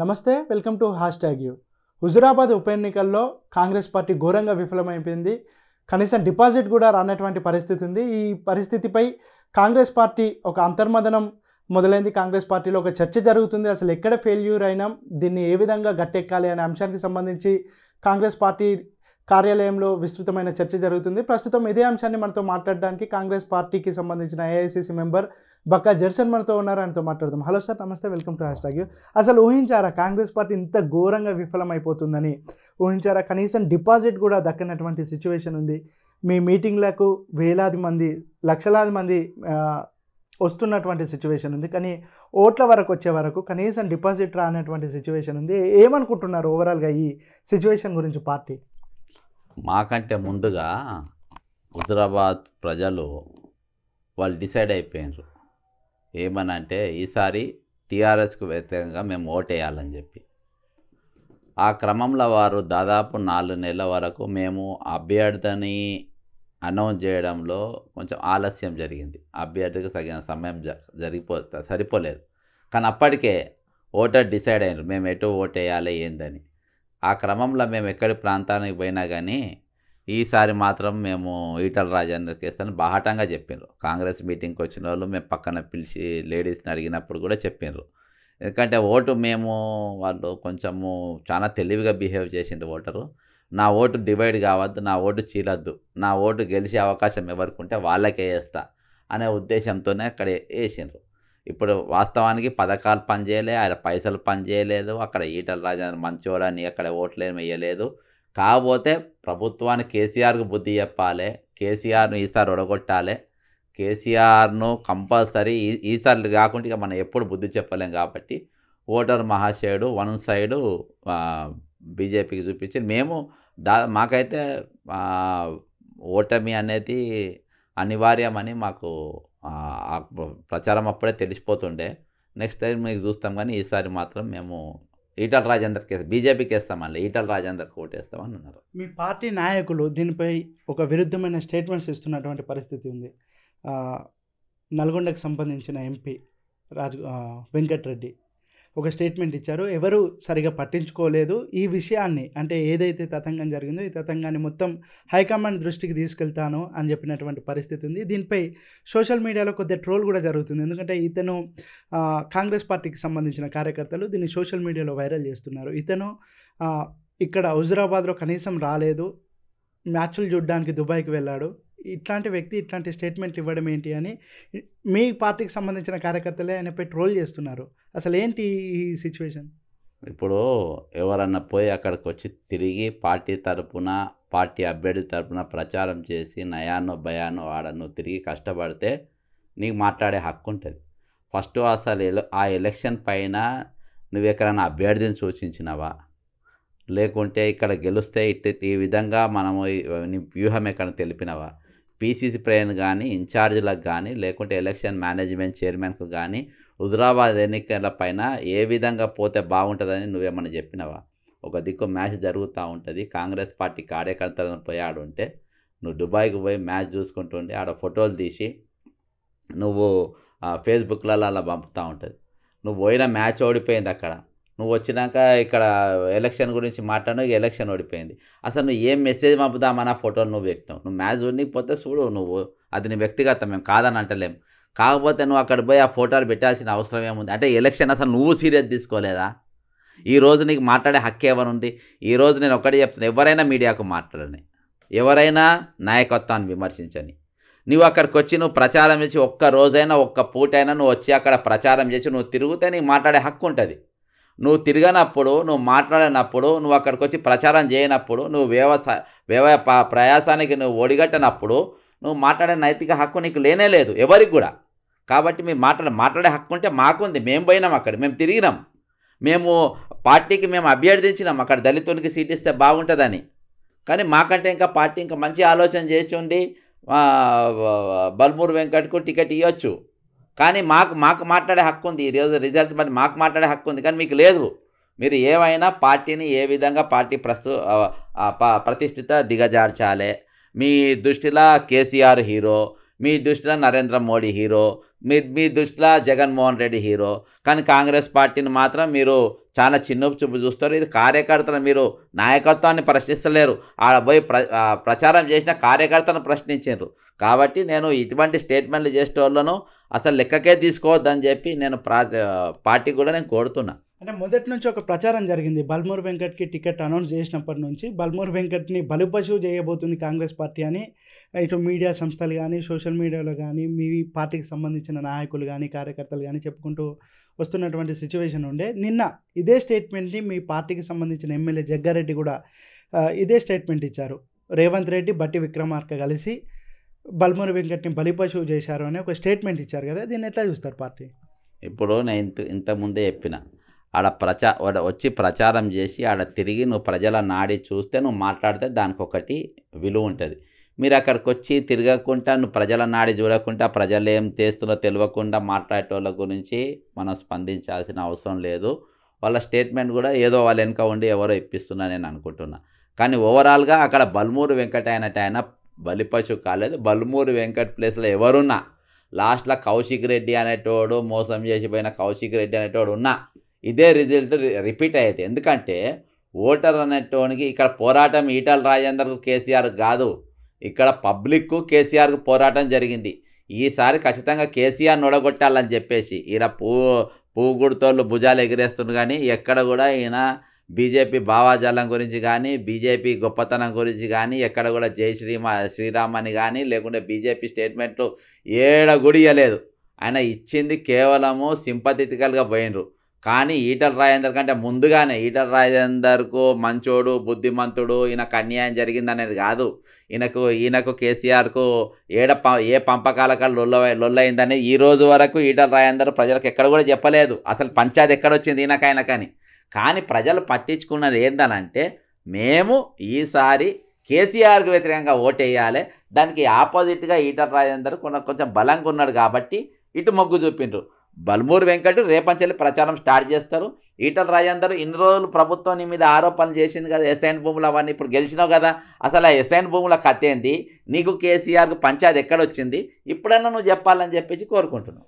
నమస్తే welcome to hashtag U Huzurabad ఉప ఎన్నికల్లో కాంగ్రెస్ పార్టీ ఘోరంగా విఫలమైపోయింది కనీసం డిపాజిట్ కూడా రానటువంటి పరిస్థితి ఉంది ఈ పరిస్థితిపై కాంగ్రెస్ పార్టీ ఒక అంతర్మదనం మొదలైంది కాంగ్రెస్ పార్టీలో ఒక చర్చ జరుగుతుంది అసలు ఎక్కడ ఫెయిల్యూర్ అయినాం దీన్ని ఏ విధంగా గట్టెక్కాలి అనే అంశానికి సంబంధించి కాంగ్రెస్ పార్టీ కార్యాలయంలో విస్తృతమైన చర్చ జరుగుతుంది ప్రస్తుతం ఇదే అంశాన్ని మనతో మాట్లాడడానికి కాంగ్రెస్ పార్టీకి సంబంధించిన ఏఐసిసి మెంబర్ బక్కా జర్సన్ మనతో ఉన్నారు ఆయనతో మాట్లాడదాం హలో సార్ నమస్తే వెల్కమ్ టు హ్యాష్ టాగ్యూ అసలు ఊహించారా కాంగ్రెస్ పార్టీ ఇంత ఘోరంగా విఫలమైపోతుందని ఊహించారా కనీసం డిపాజిట్ కూడా దక్కనటువంటి సిచ్యువేషన్ ఉంది మీ మీటింగ్లకు వేలాది మంది లక్షలాది మంది వస్తున్నటువంటి సిచ్యువేషన్ ఉంది కానీ ఓట్ల వరకు వచ్చే వరకు కనీసం డిపాజిట్ రానటువంటి సిచ్యువేషన్ ఉంది ఏమనుకుంటున్నారు ఓవరాల్గా ఈ సిచ్యువేషన్ గురించి పార్టీ మాకంటే ముందుగా హుజరాబాద్ ప్రజలు వాళ్ళు డిసైడ్ అయిపోయినారు ఏమనంటే ఈసారి టీఆర్ఎస్కు వ్యతిరేకంగా మేము ఓట్ వేయాలని చెప్పి ఆ క్రమంలో వారు దాదాపు నాలుగు నెలల వరకు మేము అభ్యర్థిని అనౌన్స్ చేయడంలో కొంచెం ఆలస్యం జరిగింది అభ్యర్థికి తగిన సమయం జరిగిపో సరిపోలేదు కానీ అప్పటికే ఓటర్ డిసైడ్ అయినారు మేము ఎటు ఓటేయాలి ఏందని ఆ క్రమంలో మేము ఎక్కడి ప్రాంతానికి పోయినా కానీ ఈసారి మాత్రం మేము ఈటల రాజేంద్ర కేసుని బాహటంగా చెప్పినారు కాంగ్రెస్ మీటింగ్కి వచ్చిన వాళ్ళు మేము పక్కన పిలిచి లేడీస్ని అడిగినప్పుడు కూడా చెప్పినారు ఎందుకంటే ఓటు మేము వాళ్ళు కొంచెము చాలా తెలివిగా బిహేవ్ చేసిండు ఓటరు నా ఓటు డివైడ్ కావద్దు నా ఓటు చీలద్దు నా ఓటు గెలిచే అవకాశం ఎవరికి ఉంటే వాళ్ళకే వేస్తా అనే ఉద్దేశంతోనే అక్కడ వేసిండ్రు ఇప్పుడు వాస్తవానికి పథకాలు పనిచేయలే ఆయన పైసలు పనిచేయలేదు అక్కడ ఈటల రాజేంద్ర మంచోడని అక్కడ ఓట్లేమి వేయలేదు కాకపోతే ప్రభుత్వాన్ని కేసీఆర్కు బుద్ధి చెప్పాలి కేసీఆర్ను ఈసారి ఒడగొట్టాలి కేసీఆర్ను కంపల్సరీ ఈ ఈసారి కాకుండా ఇక మనం ఎప్పుడు బుద్ధి చెప్పలేం కాబట్టి ఓటర్ మహాశయుడు వన్ సైడు బీజేపీకి చూపించి మేము దా మాకైతే ఓటమి అనేది అనివార్యమని మాకు ప్రచారం అప్పుడే తెలిసిపోతుండే నెక్స్ట్ టైం మీకు చూస్తాం కానీ ఈసారి మాత్రం మేము ఈటల రాజేందర్కి బీజేపీకి వేస్తామండి ఈటల రాజేందర్కి ఓటేస్తామని అన్నారు మీ పార్టీ నాయకులు దీనిపై ఒక విరుద్ధమైన స్టేట్మెంట్స్ ఇస్తున్నటువంటి పరిస్థితి ఉంది నల్గొండకు సంబంధించిన ఎంపీ రాజు వెంకట్రెడ్డి ఒక స్టేట్మెంట్ ఇచ్చారు ఎవరు సరిగా పట్టించుకోలేదు ఈ విషయాన్ని అంటే ఏదైతే తతంగం జరిగిందో ఈ తతంగాన్ని మొత్తం హైకమాండ్ దృష్టికి తీసుకెళ్తాను అని చెప్పినటువంటి పరిస్థితి ఉంది దీనిపై సోషల్ మీడియాలో కొద్దిగా ట్రోల్ కూడా జరుగుతుంది ఎందుకంటే ఇతను కాంగ్రెస్ పార్టీకి సంబంధించిన కార్యకర్తలు దీన్ని సోషల్ మీడియాలో వైరల్ చేస్తున్నారు ఇతను ఇక్కడ హుజురాబాద్లో కనీసం రాలేదు మ్యాచ్లు చూడడానికి దుబాయ్కి వెళ్ళాడు ఇట్లాంటి వ్యక్తి ఇట్లాంటి స్టేట్మెంట్లు ఇవ్వడం ఏంటి అని మీ పార్టీకి సంబంధించిన కార్యకర్తలే ఆయన ట్రోల్ చేస్తున్నారు అసలు ఏంటి ఈ సిచ్యువేషన్ ఇప్పుడు ఎవరన్నా పోయి అక్కడికి వచ్చి తిరిగి పార్టీ తరపున పార్టీ అభ్యర్థి తరపున ప్రచారం చేసి నయానో భయానో ఆడను తిరిగి కష్టపడితే నీకు మాట్లాడే హక్కు ఉంటుంది ఫస్ట్ అసలు ఆ ఎలక్షన్ పైన నువ్వు ఎక్కడైనా అభ్యర్థిని సూచించినవా లేకుంటే ఇక్కడ గెలిస్తే ఇట్ ఈ విధంగా మనము వ్యూహం ఎక్కడ తెలిపినవా పీసీసీ ప్రేయన్ కానీ ఇన్ఛార్జీలకు కానీ లేకుంటే ఎలక్షన్ మేనేజ్మెంట్ చైర్మన్కు కానీ హుజరాబాద్ ఎన్నికల పైన ఏ విధంగా పోతే బాగుంటుందని నువ్వేమన్నా చెప్పినావా ఒక దిక్కు మ్యాచ్ జరుగుతూ ఉంటుంది కాంగ్రెస్ పార్టీ కార్యకర్తలను పోయి ఆడుంటే నువ్వు దుబాయ్కి పోయి మ్యాచ్ చూసుకుంటుండే ఆడ ఫోటోలు తీసి నువ్వు ఫేస్బుక్లలో అలా పంపుతూ ఉంటుంది నువ్వు పోయినా మ్యాచ్ ఓడిపోయింది అక్కడ నువ్వు వచ్చినాక ఇక్కడ ఎలక్షన్ గురించి ఇక ఎలక్షన్ ఓడిపోయింది అసలు నువ్వు ఏం మెసేజ్ పంపుదామని ఆ ఫోటోలు నువ్వు పెట్టినావు నువ్వు మ్యాచ్ ఉండిపోతే చూడు నువ్వు అది నీ వ్యక్తిగతం మేము కాదని అంటలేం కాకపోతే నువ్వు అక్కడ పోయి ఆ ఫోటోలు పెట్టాల్సిన అవసరం ఏముంది అంటే ఎలక్షన్ అసలు నువ్వు సీరియస్ తీసుకోలేదా రోజు నీకు మాట్లాడే హక్కు ఉంది ఈరోజు నేను ఒక్కడే చెప్తాను ఎవరైనా మీడియాకు మాట్లాడని ఎవరైనా నాయకత్వాన్ని విమర్శించని నువ్వు అక్కడికి వచ్చి నువ్వు ప్రచారం చేసి ఒక్క రోజైనా ఒక్క పూటైనా నువ్వు వచ్చి అక్కడ ప్రచారం చేసి నువ్వు తిరిగితే నీకు మాట్లాడే హక్కు ఉంటుంది నువ్వు తిరగనప్పుడు నువ్వు మాట్లాడినప్పుడు నువ్వు అక్కడికి వచ్చి ప్రచారం చేయనప్పుడు నువ్వు వ్యవసాయ వ్యవ ప్రయాసానికి నువ్వు ఒడిగట్టనప్పుడు నువ్వు మాట్లాడే నైతిక హక్కు నీకు లేనే లేదు ఎవరికి కూడా కాబట్టి మేము మాట్లాడే మాట్లాడే హక్కు ఉంటే మాకుంది మేము పోయినాం అక్కడ మేము తిరిగినాం మేము పార్టీకి మేము అభ్యర్థించినాం అక్కడ దళితునికి సీట్ ఇస్తే బాగుంటుందని కానీ మాకంటే ఇంకా పార్టీ ఇంకా మంచి ఆలోచన చేసి ఉండి బల్మూరు వెంకట్కు టికెట్ ఇవ్వచ్చు కానీ మాకు మాకు మాట్లాడే హక్కు ఉంది ఈరోజు రిజల్ట్ మరి మాకు మాట్లాడే హక్కు ఉంది కానీ మీకు లేదు మీరు ఏమైనా పార్టీని ఏ విధంగా పార్టీ ప్రస్తు ప్రతిష్ఠిత దిగజార్చాలి మీ దృష్టిలో కేసీఆర్ హీరో మీ దృష్టిలో నరేంద్ర మోడీ హీరో మీ మీ దృష్టిలో జగన్మోహన్ రెడ్డి హీరో కానీ కాంగ్రెస్ పార్టీని మాత్రం మీరు చాలా చిన్న చూపు చూస్తారు ఇది కార్యకర్తలు మీరు నాయకత్వాన్ని ప్రశ్నిస్తలేరు ఆడ పోయి ప్ర ప్రచారం చేసిన కార్యకర్తను ప్రశ్నించారు కాబట్టి నేను ఇటువంటి స్టేట్మెంట్లు చేసేటోళ్ళను అసలు లెక్కకే తీసుకోవద్దని చెప్పి నేను ప్రా పార్టీ కూడా నేను కోరుతున్నా అంటే మొదటి నుంచి ఒక ప్రచారం జరిగింది బల్మూర్ వెంకట్కి టికెట్ అనౌన్స్ చేసినప్పటి నుంచి బల్మూర్ వెంకట్ని బలిపశువు చేయబోతుంది కాంగ్రెస్ పార్టీ అని ఇటు మీడియా సంస్థలు కానీ సోషల్ మీడియాలో కానీ మీ పార్టీకి సంబంధించిన నాయకులు కానీ కార్యకర్తలు కానీ చెప్పుకుంటూ వస్తున్నటువంటి సిచ్యువేషన్ ఉండే నిన్న ఇదే స్టేట్మెంట్ని మీ పార్టీకి సంబంధించిన ఎమ్మెల్యే జగ్గారెడ్డి కూడా ఇదే స్టేట్మెంట్ ఇచ్చారు రేవంత్ రెడ్డి బట్టి విక్రమార్క కలిసి బల్మూరి వెంకట్ని బలిపశువు చేశారు అని ఒక స్టేట్మెంట్ ఇచ్చారు కదా దీన్ని ఎట్లా చూస్తారు పార్టీ ఇప్పుడు నేను ఇంత ఇంతకుముందే చెప్పిన ఆడ ప్రచా వచ్చి ప్రచారం చేసి ఆడ తిరిగి నువ్వు ప్రజల నాడి చూస్తే నువ్వు మాట్లాడితే దానికి ఒకటి విలువ ఉంటుంది మీరు అక్కడికి వచ్చి తిరగకుండా నువ్వు ప్రజల నాడి చూడకుండా ప్రజలు ఏం చేస్తున్నో తెలియకుండా మాట్లాడేటోళ్ళ గురించి మనం స్పందించాల్సిన అవసరం లేదు వాళ్ళ స్టేట్మెంట్ కూడా ఏదో వాళ్ళ వెనుక ఉండి ఎవరో ఇప్పిస్తున్నా నేను అనుకుంటున్నా కానీ ఓవరాల్గా అక్కడ బల్మూరు వెంకట ఆయన బలిపశు కాలేదు బల్మూరి వెంకట్ ప్లేస్లో ఎవరున్నా లాస్ట్లో కౌశిక్ రెడ్డి అనేటోడు మోసం చేసిపోయిన కౌశిక్ రెడ్డి అనేటోడు ఉన్నా ఇదే రిజల్ట్ రిపీట్ అయ్యేది ఎందుకంటే ఓటర్ అనేటోనికి ఇక్కడ పోరాటం ఈటల రాజేందర్కు కేసీఆర్ కాదు ఇక్కడ పబ్లిక్కు కేసీఆర్కు పోరాటం జరిగింది ఈసారి ఖచ్చితంగా కేసీఆర్ నొడగొట్టాలని చెప్పేసి ఈయన పూ గుడితోళ్ళు భుజాలు ఎగిరేస్తుంది కానీ ఎక్కడ కూడా ఈయన బీజేపీ భావాజాలం గురించి కానీ బీజేపీ గొప్పతనం గురించి కానీ ఎక్కడ కూడా జై శ్రీమా శ్రీరామ్ అని కానీ లేకుంటే బీజేపీ స్టేట్మెంట్లు ఏడ గుడి ఇవ్వలేదు ఆయన ఇచ్చింది కేవలము సింపథెటికల్గా పోయినరు కానీ ఈటల రాజేందర్ కంటే ముందుగానే ఈటల రాజేందర్కు మంచోడు బుద్ధిమంతుడు ఈయనకు అన్యాయం జరిగిందనేది కాదు ఈయనకు ఈయనకు కేసీఆర్కు ఏడ ఏ పంపకాల లొల్ల లొల్లయిందని ఈ రోజు వరకు ఈటల రాజేందర్ ప్రజలకు ఎక్కడ కూడా చెప్పలేదు అసలు పంచాయతీ ఎక్కడొచ్చింది ఈయనకైనా కానీ కానీ ప్రజలు పట్టించుకున్నది ఏంటనంటే మేము ఈసారి కేసీఆర్కి వ్యతిరేకంగా ఓటేయాలి దానికి ఆపోజిట్గా ఈటర్ రాజేందర్ కొంత కొంచెం బలంగా ఉన్నాడు కాబట్టి ఇటు మొగ్గు చూపిండ్రు బల్మూరు వెంకట్ రేపంచెల్లి ప్రచారం స్టార్ట్ చేస్తారు ఈటల రాజేందర్ ఇన్ని రోజులు ప్రభుత్వం నీ మీద ఆరోపణలు చేసింది కదా ఎస్ఐన్ భూములు అవన్నీ ఇప్పుడు గెలిచినావు కదా అసలు ఆ ఎస్ఐన్ భూముల కథ ఏంది నీకు కేసీఆర్కు పంచాయతీ ఎక్కడొచ్చింది ఇప్పుడన్నా నువ్వు చెప్పాలని చెప్పేసి కోరుకుంటున్నావు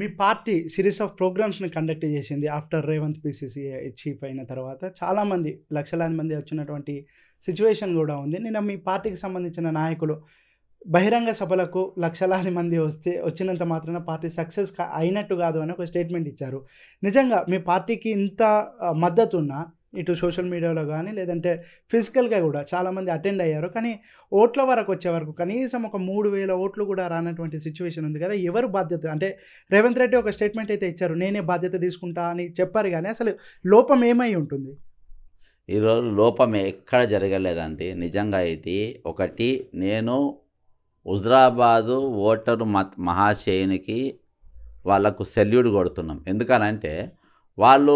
మీ పార్టీ సిరీస్ ఆఫ్ ప్రోగ్రామ్స్ని కండక్ట్ చేసింది ఆఫ్టర్ రేవంత్ పిసిసి చీఫ్ అయిన తర్వాత చాలామంది లక్షలాది మంది వచ్చినటువంటి సిచ్యువేషన్ కూడా ఉంది నిన్న మీ పార్టీకి సంబంధించిన నాయకులు బహిరంగ సభలకు లక్షలాది మంది వస్తే వచ్చినంత మాత్రాన పార్టీ సక్సెస్ అయినట్టు కాదు అని ఒక స్టేట్మెంట్ ఇచ్చారు నిజంగా మీ పార్టీకి ఇంత మద్దతున్నా ఇటు సోషల్ మీడియాలో కానీ లేదంటే ఫిజికల్గా కూడా చాలామంది అటెండ్ అయ్యారు కానీ ఓట్ల వరకు వచ్చే వరకు కనీసం ఒక మూడు వేల ఓట్లు కూడా రానటువంటి సిచ్యువేషన్ ఉంది కదా ఎవరు బాధ్యత అంటే రేవంత్ రెడ్డి ఒక స్టేట్మెంట్ అయితే ఇచ్చారు నేనే బాధ్యత తీసుకుంటా అని చెప్పారు కానీ అసలు లోపం ఏమై ఉంటుంది ఈరోజు లోపం ఎక్కడ జరగలేదండి నిజంగా అయితే ఒకటి నేను హుజరాబాదు ఓటరు మహాశయునికి వాళ్ళకు సెల్యూట్ కొడుతున్నాం ఎందుకనంటే వాళ్ళు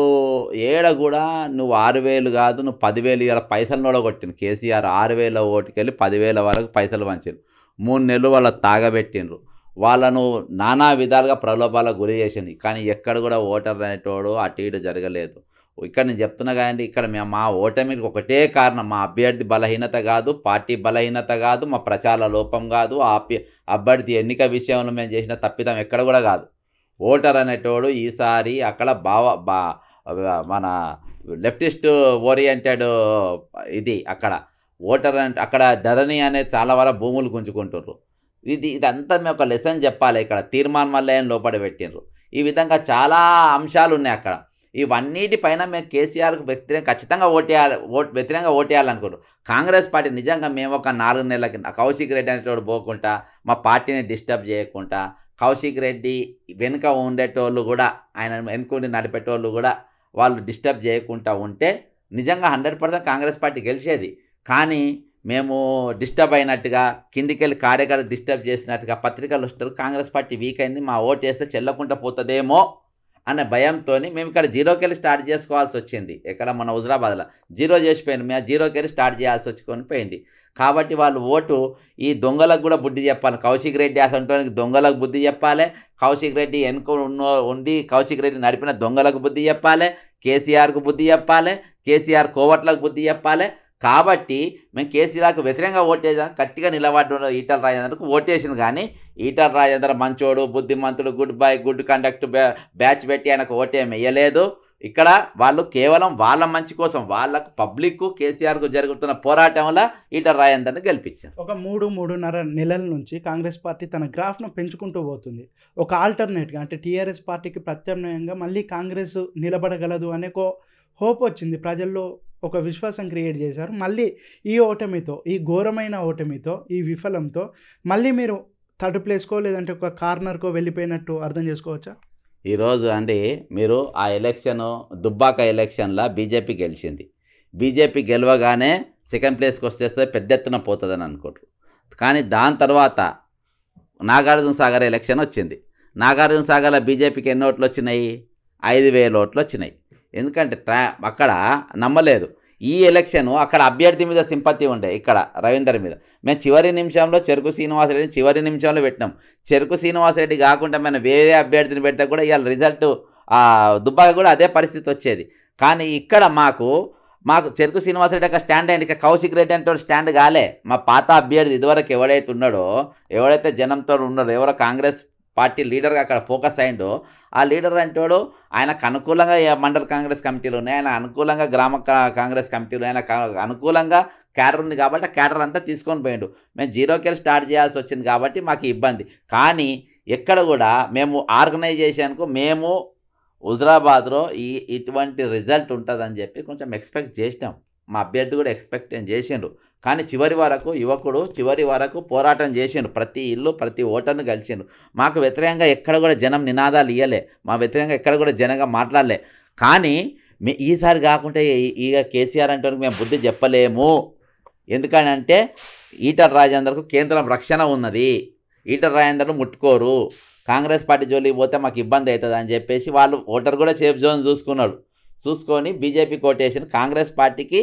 ఏడ కూడా నువ్వు ఆరు వేలు కాదు నువ్వు పదివేలు ఇవాళ పైసలు నోడగొట్టిండు కేసీఆర్ ఆరు వేల ఓటుకెళ్ళి పదివేల వరకు పైసలు పంచారు మూడు నెలలు వాళ్ళ తాగబెట్టిండ్రు వాళ్ళను నానా విధాలుగా ప్రలోభాలకు గురి చేసింది కానీ ఎక్కడ కూడా ఓటర్ అనేటోడు అటు ఇటు జరగలేదు ఇక్కడ నేను చెప్తున్నా కానీ ఇక్కడ మేము మా ఓటమికి ఒకటే కారణం మా అభ్యర్థి బలహీనత కాదు పార్టీ బలహీనత కాదు మా ప్రచార లోపం కాదు ఆ అభ్యర్థి ఎన్నిక విషయంలో మేము చేసిన తప్పిదం ఎక్కడ కూడా కాదు ఓటర్ అనేటోడు ఈసారి అక్కడ బావ బా మన లెఫ్టిస్ట్ ఓరియంటెడ్ ఇది అక్కడ ఓటర్ అంటే అక్కడ ధరణి అనేది చాలా వరకు భూములు గుంజుకుంటుర్రు ఇది ఇదంతా మేము ఒక లెసన్ చెప్పాలి ఇక్కడ తీర్మాన్ మల్లయ్యని లోపల పెట్టినరు ఈ విధంగా చాలా అంశాలు ఉన్నాయి అక్కడ ఇవన్నిటిపైన మేము కేసీఆర్కు వ్యతిరేకంగా ఖచ్చితంగా ఓటేయాలి ఓట్ వ్యతిరేకంగా ఓటేయాలనుకుంటున్నాం కాంగ్రెస్ పార్టీ నిజంగా మేము ఒక నాలుగు నెలల కింద కౌశిక్ రెడ్డి అనేటోడు పోకుండా మా పార్టీని డిస్టర్బ్ చేయకుండా కౌశిక్ రెడ్డి వెనుక ఉండేటోళ్ళు కూడా ఆయన వెనుకొని నడిపేటోళ్ళు కూడా వాళ్ళు డిస్టర్బ్ చేయకుండా ఉంటే నిజంగా హండ్రెడ్ పర్సెంట్ కాంగ్రెస్ పార్టీ గెలిచేది కానీ మేము డిస్టర్బ్ అయినట్టుగా కిందికెళ్ళి కార్యకర్త డిస్టర్బ్ చేసినట్టుగా పత్రికలు వస్తారు కాంగ్రెస్ పార్టీ వీక్ అయింది మా ఓటు వేస్తే చెల్లకుండా పోతుందేమో అనే భయంతో మేము ఇక్కడ జీరోకి వెళ్ళి స్టార్ట్ చేసుకోవాల్సి వచ్చింది ఇక్కడ మన హుజరాబాద్లో జీరో చేసిపోయింది మేము జీరోకి వెళ్ళి స్టార్ట్ చేయాల్సి వచ్చుకొని పోయింది కాబట్టి వాళ్ళు ఓటు ఈ దొంగలకు కూడా బుద్ధి చెప్పాలి కౌశిక్ రెడ్డి అసంటోనికి దొంగలకు బుద్ధి చెప్పాలి కౌశిక్ రెడ్డి వెనుక ఉన్న ఉండి కౌశిక్ రెడ్డి నడిపిన దొంగలకు బుద్ధి చెప్పాలి కేసీఆర్కు బుద్ధి చెప్పాలి కేసీఆర్ కోవట్లకు బుద్ధి చెప్పాలి కాబట్టి మేము కేసీఆర్కు వ్యతిరేకంగా ఓటేసాం గట్టిగా నిలబడ్డ ఈటల రాజేంద్రకు ఓటేసింది కానీ ఈటల రాజేంద్ర మంచోడు బుద్ధిమంతుడు good bye good conduct batch పెట్టి ఆయనకు ఓటేం వేయలేదు ఇక్కడ వాళ్ళు కేవలం వాళ్ళ మంచి కోసం వాళ్ళకు పబ్లిక్ కేసీఆర్కు జరుగుతున్న పోరాటంలో ఈటల రాజేంద్రని గెలిపించారు ఒక మూడు మూడున్నర నెలల నుంచి కాంగ్రెస్ పార్టీ తన గ్రాఫ్ను పెంచుకుంటూ పోతుంది ఒక ఆల్టర్నేట్గా అంటే టీఆర్ఎస్ పార్టీకి ప్రత్యామ్నాయంగా మళ్ళీ కాంగ్రెస్ నిలబడగలదు అనే హోప్ వచ్చింది ప్రజల్లో ఒక విశ్వాసం క్రియేట్ చేశారు మళ్ళీ ఈ ఓటమితో ఈ ఘోరమైన ఓటమితో ఈ విఫలంతో మళ్ళీ మీరు థర్డ్ ప్లేస్కో లేదంటే ఒక కార్నర్కో వెళ్ళిపోయినట్టు అర్థం చేసుకోవచ్చా ఈరోజు అండి మీరు ఆ ఎలక్షన్ దుబ్బాక ఎలక్షన్లో బీజేపీ గెలిచింది బీజేపీ గెలవగానే సెకండ్ ప్లేస్కి వచ్చేస్తే పెద్ద ఎత్తున పోతుందని అనుకుంటారు కానీ దాని తర్వాత నాగార్జున సాగర్ ఎలక్షన్ వచ్చింది నాగార్జున సాగర్లో బీజేపీకి ఎన్ని ఓట్లు వచ్చినాయి ఐదు వేల ఓట్లు వచ్చినాయి ఎందుకంటే ట్రా అక్కడ నమ్మలేదు ఈ ఎలక్షన్ అక్కడ అభ్యర్థి మీద సింపతి ఉండే ఇక్కడ రవీందర్ మీద మేము చివరి నిమిషంలో చెరుకు శ్రీనివాసరెడ్డిని చివరి నిమిషంలో పెట్టినాం చెరుకు శ్రీనివాసరెడ్డి కాకుండా మేము వేరే అభ్యర్థిని పెడితే కూడా ఇవాళ రిజల్ట్ దుబ్బాక కూడా అదే పరిస్థితి వచ్చేది కానీ ఇక్కడ మాకు మాకు చెరుకు శ్రీనివాసరెడ్డి యొక్క స్టాండ్ అయింది ఇక కౌశిక్ రెడ్డి అంటే స్టాండ్ కాలే మా పాత అభ్యర్థి ఇదివరకు ఎవడైతే ఉన్నాడో ఎవడైతే జనంతో ఉన్నాడో ఎవరో కాంగ్రెస్ పార్టీ లీడర్గా అక్కడ ఫోకస్ అయిండో ఆ లీడర్ అంటాడు ఆయనకు అనుకూలంగా మండల కాంగ్రెస్ కమిటీలు ఉన్నాయి ఆయన అనుకూలంగా గ్రామ కాంగ్రెస్ కమిటీలు ఆయన అనుకూలంగా క్యాడర్ ఉంది కాబట్టి ఆ క్యాడర్ అంతా తీసుకొని పోయిండు మేము జీరో కేర్ స్టార్ట్ చేయాల్సి వచ్చింది కాబట్టి మాకు ఇబ్బంది కానీ ఎక్కడ కూడా మేము ఆర్గనైజేషన్కు మేము హుజరాబాద్లో ఈ ఇటువంటి రిజల్ట్ ఉంటుందని చెప్పి కొంచెం ఎక్స్పెక్ట్ చేసినాం మా అభ్యర్థి కూడా ఎక్స్పెక్ట్ చేసిండు కానీ చివరి వరకు యువకుడు చివరి వరకు పోరాటం చేసిండు ప్రతి ఇల్లు ప్రతి ఓటర్ను కలిసిండు మాకు వ్యతిరేకంగా ఎక్కడ కూడా జనం నినాదాలు ఇయ్యలే మా వ్యతిరేకంగా ఎక్కడ కూడా జనంగా మాట్లాడలే కానీ మీ ఈసారి కాకుంటే ఇక కేసీఆర్ అంటే మేము బుద్ధి చెప్పలేము అంటే ఈటర్ రాజేందర్కు కేంద్రం రక్షణ ఉన్నది ఈటర్ రాజేందర్ను ముట్టుకోరు కాంగ్రెస్ పార్టీ జోలికి పోతే మాకు ఇబ్బంది అవుతుంది అని చెప్పేసి వాళ్ళు ఓటర్ కూడా సేఫ్ జోన్ చూసుకున్నాడు చూసుకొని బీజేపీ కోటేషన్ కాంగ్రెస్ పార్టీకి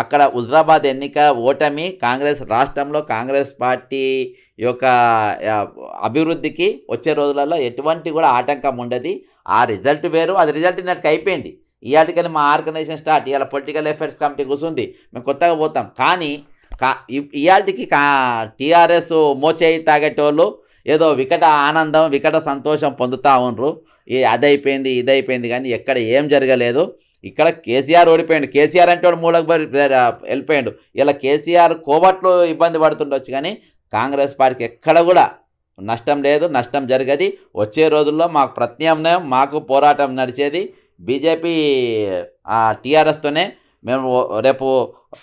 అక్కడ హుజరాబాద్ ఎన్నిక ఓటమి కాంగ్రెస్ రాష్ట్రంలో కాంగ్రెస్ పార్టీ యొక్క అభివృద్ధికి వచ్చే రోజులలో ఎటువంటి కూడా ఆటంకం ఉండదు ఆ రిజల్ట్ వేరు అది రిజల్ట్ ఇన్నట్టు అయిపోయింది ఇవాటికని మా ఆర్గనైజేషన్ స్టార్ట్ ఇవాళ పొలిటికల్ అఫేర్స్ కమిటీ కూర్చుంది మేము కొత్తగా పోతాం కానీ కా ఇవాటికి కా టీఆర్ఎస్ మోచేయి తాగేటోళ్ళు ఏదో వికట ఆనందం వికట సంతోషం పొందుతూ ఉండరు ఈ అదైపోయింది ఇదైపోయింది కానీ ఎక్కడ ఏం జరగలేదు ఇక్కడ కేసీఆర్ ఓడిపోయాడు కేసీఆర్ అంటే వాడు మూలకు వెళ్ళిపోయాడు ఇలా కేసీఆర్ కోవట్లో ఇబ్బంది పడుతుండొచ్చు కానీ కాంగ్రెస్ పార్టీకి ఎక్కడ కూడా నష్టం లేదు నష్టం జరగది వచ్చే రోజుల్లో మాకు ప్రత్యామ్నాయం మాకు పోరాటం నడిచేది బీజేపీ టీఆర్ఎస్తోనే మేము రేపు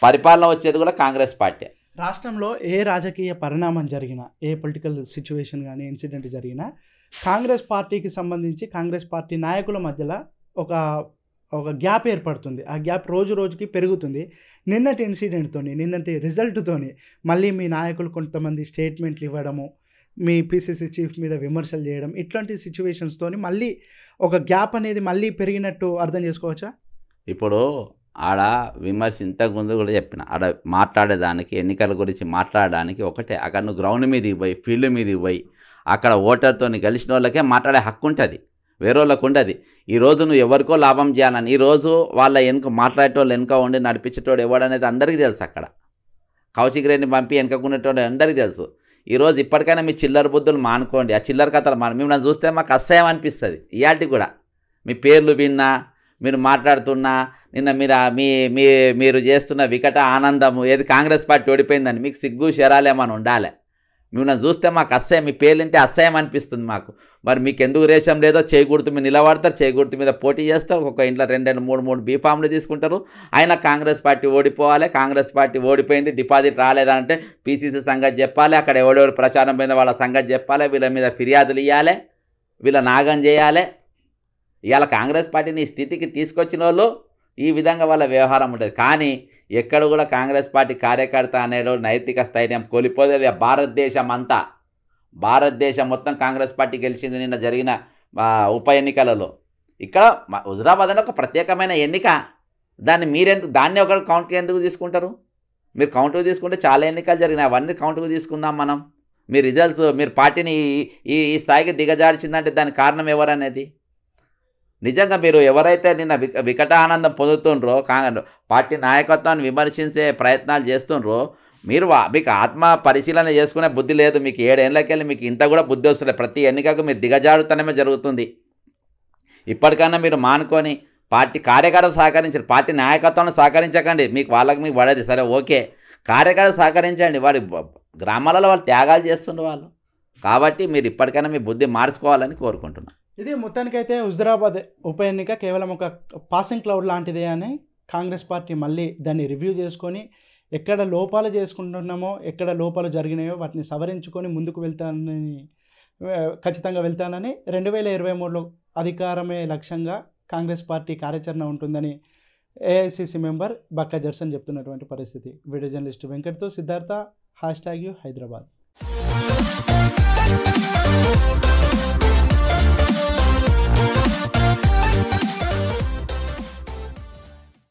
పరిపాలన వచ్చేది కూడా కాంగ్రెస్ పార్టీ రాష్ట్రంలో ఏ రాజకీయ పరిణామం జరిగినా ఏ పొలిటికల్ సిచ్యువేషన్ కానీ ఇన్సిడెంట్ జరిగినా కాంగ్రెస్ పార్టీకి సంబంధించి కాంగ్రెస్ పార్టీ నాయకుల మధ్యలో ఒక ఒక గ్యాప్ ఏర్పడుతుంది ఆ గ్యాప్ రోజు రోజుకి పెరుగుతుంది నిన్నటి ఇన్సిడెంట్తో నిన్నటి రిజల్ట్తోని మళ్ళీ మీ నాయకులు కొంతమంది స్టేట్మెంట్లు ఇవ్వడము మీ పీసీసీ చీఫ్ మీద విమర్శలు చేయడం ఇట్లాంటి సిచ్యువేషన్స్తో మళ్ళీ ఒక గ్యాప్ అనేది మళ్ళీ పెరిగినట్టు అర్థం చేసుకోవచ్చా ఇప్పుడు ఆడ విమర్శ ఇంతకుముందు కూడా చెప్పిన ఆడ మాట్లాడేదానికి ఎన్నికల గురించి మాట్లాడడానికి ఒకటే అక్కడ నువ్వు గ్రౌండ్ మీద పోయి ఫీల్డ్ మీద పోయి అక్కడ ఓటర్తో కలిసిన వాళ్ళకే మాట్లాడే హక్కు ఉంటుంది వేరేళ్ళకు ఉండదు ఈరోజు నువ్వు ఎవరికో లాభం చేయాలని ఈరోజు వాళ్ళ వెనుక మాట్లాడేటోళ్ళు వెనుక ఉండి నడిపించేటోడు ఎవడనేది అందరికీ తెలుసు అక్కడ కౌచిగిరెడ్డిని పంపి వెనుకకునేటోడు అందరికీ తెలుసు ఈరోజు ఇప్పటికైనా మీ చిల్లర బుద్ధులు మానుకోండి ఆ చిల్లర కథలు మేము మిమ్మల్ని చూస్తే మాకు అసహ్యం అనిపిస్తుంది ఇవాటి కూడా మీ పేర్లు విన్నా మీరు మాట్లాడుతున్నా నిన్న మీరు మీ మీ మీరు చేస్తున్న వికట ఆనందము ఏది కాంగ్రెస్ పార్టీ ఓడిపోయిందని మీకు సిగ్గు శరాలేమని ఉండాలి మేము నన్ను చూస్తే మాకు అసహ్యం మీ పేర్లంటే అసహ్యం అనిపిస్తుంది మాకు మరి మీకు ఎందుకు రేషం లేదో చేకూర్తు మీద నిలబడతారు చేకూర్తి మీద పోటీ చేస్తారు ఒక్కొక్క ఇంట్లో రెండు రెండు మూడు మూడు బీఫామ్లు తీసుకుంటారు అయినా కాంగ్రెస్ పార్టీ ఓడిపోవాలి కాంగ్రెస్ పార్టీ ఓడిపోయింది డిపాజిట్ రాలేదంటే పీసీసీ సంగతి చెప్పాలి అక్కడ ఎవడెవరు ప్రచారం పోయిన వాళ్ళ సంగతి చెప్పాలి వీళ్ళ మీద ఫిర్యాదులు ఇవ్వాలి వీళ్ళ నాగం చేయాలి ఇవాళ కాంగ్రెస్ పార్టీని ఈ స్థితికి తీసుకొచ్చిన వాళ్ళు ఈ విధంగా వాళ్ళ వ్యవహారం ఉంటుంది కానీ ఎక్కడ కూడా కాంగ్రెస్ పార్టీ కార్యకర్త అనేలో నైతిక స్థైర్యం కోల్పోలేదు భారతదేశం అంతా భారతదేశం మొత్తం కాంగ్రెస్ పార్టీ గెలిచింది నిన్న జరిగిన ఉప ఎన్నికలలో ఇక్కడ హుజరాబాద్ అనే ఒక ప్రత్యేకమైన ఎన్నిక దాన్ని మీరెందుకు దాన్ని ఒకరు కౌంట్కి ఎందుకు తీసుకుంటారు మీరు కౌంటుకు తీసుకుంటే చాలా ఎన్నికలు జరిగినాయి అవన్నీ కౌంటుకు తీసుకుందాం మనం మీ రిజల్ట్స్ మీరు పార్టీని ఈ ఈ స్థాయికి దిగజార్చిందంటే దానికి కారణం ఎవరనేది నిజంగా మీరు ఎవరైతే నిన్న వికటానందం పొందుతుండ్రో పార్టీ నాయకత్వాన్ని విమర్శించే ప్రయత్నాలు చేస్తుండ్రో మీరు మీకు ఆత్మ పరిశీలన చేసుకునే బుద్ధి లేదు మీకు ఏడేళ్ళకెళ్ళి మీకు ఇంత కూడా బుద్ధి వస్తుంది ప్రతి ఎన్నికకు మీరు దిగజారుతనమే జరుగుతుంది ఇప్పటికన్నా మీరు మానుకొని పార్టీ కార్యకర్త సహకరించారు పార్టీ నాయకత్వాన్ని సహకరించకండి మీకు వాళ్ళకి మీకు పడేది సరే ఓకే కార్యకర్త సహకరించండి వారి గ్రామాలలో వాళ్ళు త్యాగాలు చేస్తుండే వాళ్ళు కాబట్టి మీరు ఇప్పటికైనా మీ బుద్ధి మార్చుకోవాలని కోరుకుంటున్నాను ఇది మొత్తానికైతే హుజరాబాద్ ఉప ఎన్నిక కేవలం ఒక పాసింగ్ క్లౌడ్ లాంటిదే అని కాంగ్రెస్ పార్టీ మళ్ళీ దాన్ని రివ్యూ చేసుకొని ఎక్కడ లోపాలు చేసుకుంటున్నామో ఎక్కడ లోపాలు జరిగినాయో వాటిని సవరించుకొని ముందుకు వెళ్తానని ఖచ్చితంగా వెళ్తానని రెండు వేల ఇరవై మూడులో అధికారమే లక్ష్యంగా కాంగ్రెస్ పార్టీ కార్యాచరణ ఉంటుందని ఏఐసిసి మెంబర్ బక్కా జర్సన్ చెప్తున్నటువంటి పరిస్థితి వీడియో జర్నలిస్ట్ వెంకట్తో Siddhartha hashtag U Hyderabad